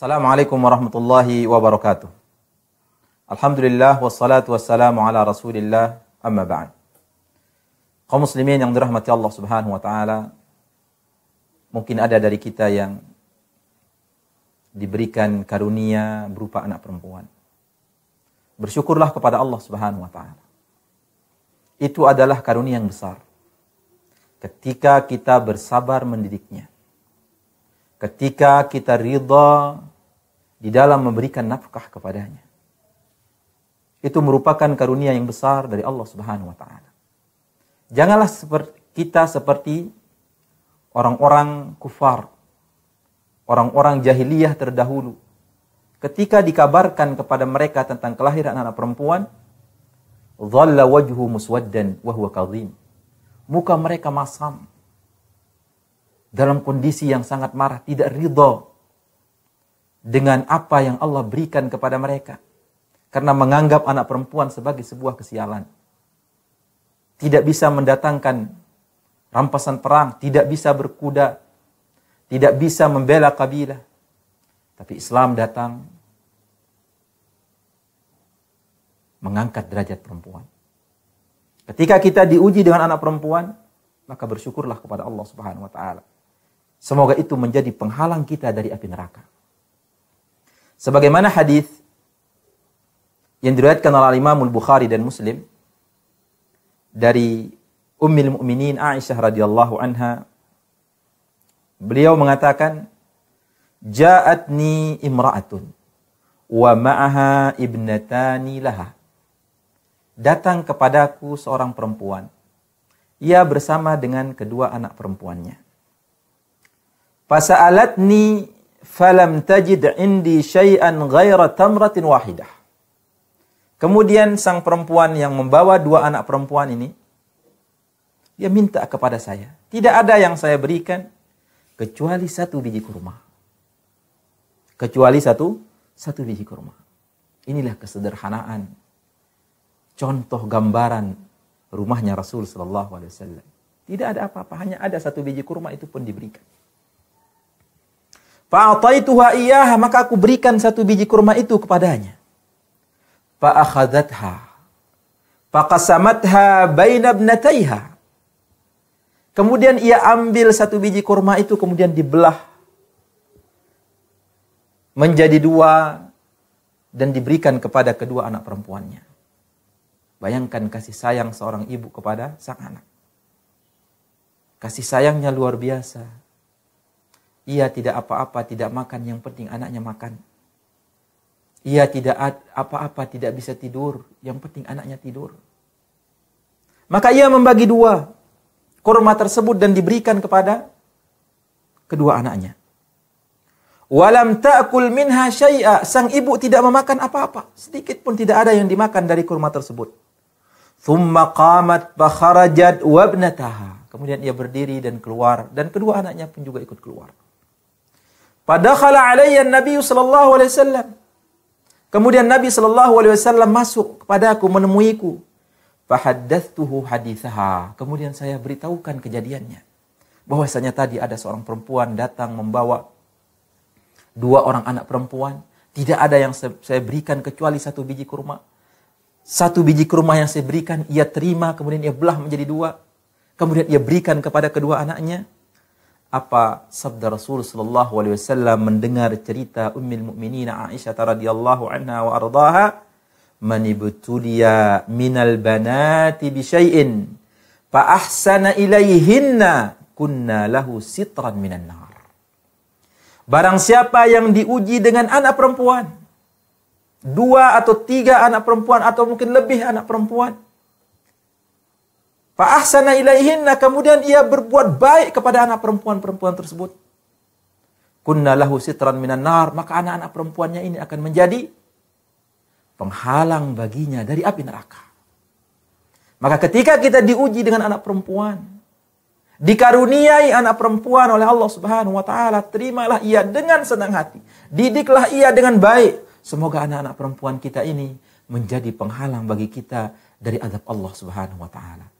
Assalamualaikum warahmatullahi wabarakatuh. Alhamdulillah wassalatu wassalamu ala Rasulillah amma ba'd. Kaum muslimin yang dirahmati Allah Subhanahu wa taala, mungkin ada dari kita yang diberikan karunia berupa anak perempuan. Bersyukurlah kepada Allah Subhanahu wa taala. Itu adalah karunia yang besar. Ketika kita bersabar mendidiknya. Ketika kita ridha di dalam memberikan nafkah kepadanya. Itu merupakan karunia yang besar dari Allah Subhanahu wa taala. Janganlah seperti kita seperti orang-orang kufar, orang-orang jahiliyah terdahulu. Ketika dikabarkan kepada mereka tentang kelahiran anak perempuan, dhalla wajhu muswaddan wa huwa kadhim. Muka mereka masam. Dalam kondisi yang sangat marah, tidak ridha dengan apa yang Allah berikan kepada mereka. Karena menganggap anak perempuan sebagai sebuah kesialan. Tidak bisa mendatangkan rampasan perang, tidak bisa berkuda, tidak bisa membela kabilah. Tapi Islam datang mengangkat derajat perempuan. Ketika kita diuji dengan anak perempuan, maka bersyukurlah kepada Allah Subhanahu wa taala. Semoga itu menjadi penghalang kita dari api neraka. Sebagaimana hadis yang diriwayatkan oleh Imam Bukhari dan Muslim dari Ummul Mukminin Aisyah radhiyallahu anha beliau mengatakan ja'atni imra'atun wa ma'aha ibnatani laha datang kepadaku seorang perempuan ia bersama dengan kedua anak perempuannya fasa'alatni falam tajid indi syai'an ghaira tamratin wahidah. Kemudian sang perempuan yang membawa dua anak perempuan ini, dia minta kepada saya, tidak ada yang saya berikan kecuali satu biji kurma. Kecuali satu, satu biji kurma. Inilah kesederhanaan. Contoh gambaran rumahnya Rasul Shallallahu Alaihi Wasallam. Tidak ada apa-apa, hanya ada satu biji kurma itu pun diberikan. Fa'ataituha iyaha, maka aku berikan satu biji kurma itu kepadanya. Fa'akhadatha. Fa'kasamatha baina Kemudian ia ambil satu biji kurma itu kemudian dibelah menjadi dua dan diberikan kepada kedua anak perempuannya. Bayangkan kasih sayang seorang ibu kepada sang anak. Kasih sayangnya luar biasa ia tidak apa-apa, tidak makan, yang penting anaknya makan. Ia tidak apa-apa, tidak bisa tidur, yang penting anaknya tidur. Maka ia membagi dua kurma tersebut dan diberikan kepada kedua anaknya. Walam ta'kul minha syai'a. Sang ibu tidak memakan apa-apa. Sedikit pun tidak ada yang dimakan dari kurma tersebut. Thumma qamat bakharajat wabnataha. Kemudian ia berdiri dan keluar. Dan kedua anaknya pun juga ikut keluar. Padakhala alayya Nabi sallallahu alaihi wasallam. Kemudian Nabi sallallahu alaihi wasallam masuk kepadaku menemuiku. Fahaddatsuhu hadithaha. Kemudian saya beritahukan kejadiannya. Bahwasanya tadi ada seorang perempuan datang membawa dua orang anak perempuan. Tidak ada yang saya berikan kecuali satu biji kurma. Satu biji kurma yang saya berikan ia terima kemudian ia belah menjadi dua. Kemudian ia berikan kepada kedua anaknya apa sabda Rasul sallallahu alaihi wasallam mendengar cerita Ummul Mukminin Aisyah radhiyallahu anha wa ardaha man ibtuliya minal banati bi syai'in fa ahsana ilaihinna kunna lahu sitran minan nar Barang siapa yang diuji dengan anak perempuan dua atau tiga anak perempuan atau mungkin lebih anak perempuan Fa ahsana ilaihinna kemudian ia berbuat baik kepada anak perempuan-perempuan tersebut. Kunna lahu sitran minan nar, maka anak-anak perempuannya ini akan menjadi penghalang baginya dari api neraka. Maka ketika kita diuji dengan anak perempuan, dikaruniai anak perempuan oleh Allah Subhanahu wa taala, terimalah ia dengan senang hati, didiklah ia dengan baik. Semoga anak-anak perempuan kita ini menjadi penghalang bagi kita dari azab Allah Subhanahu wa taala.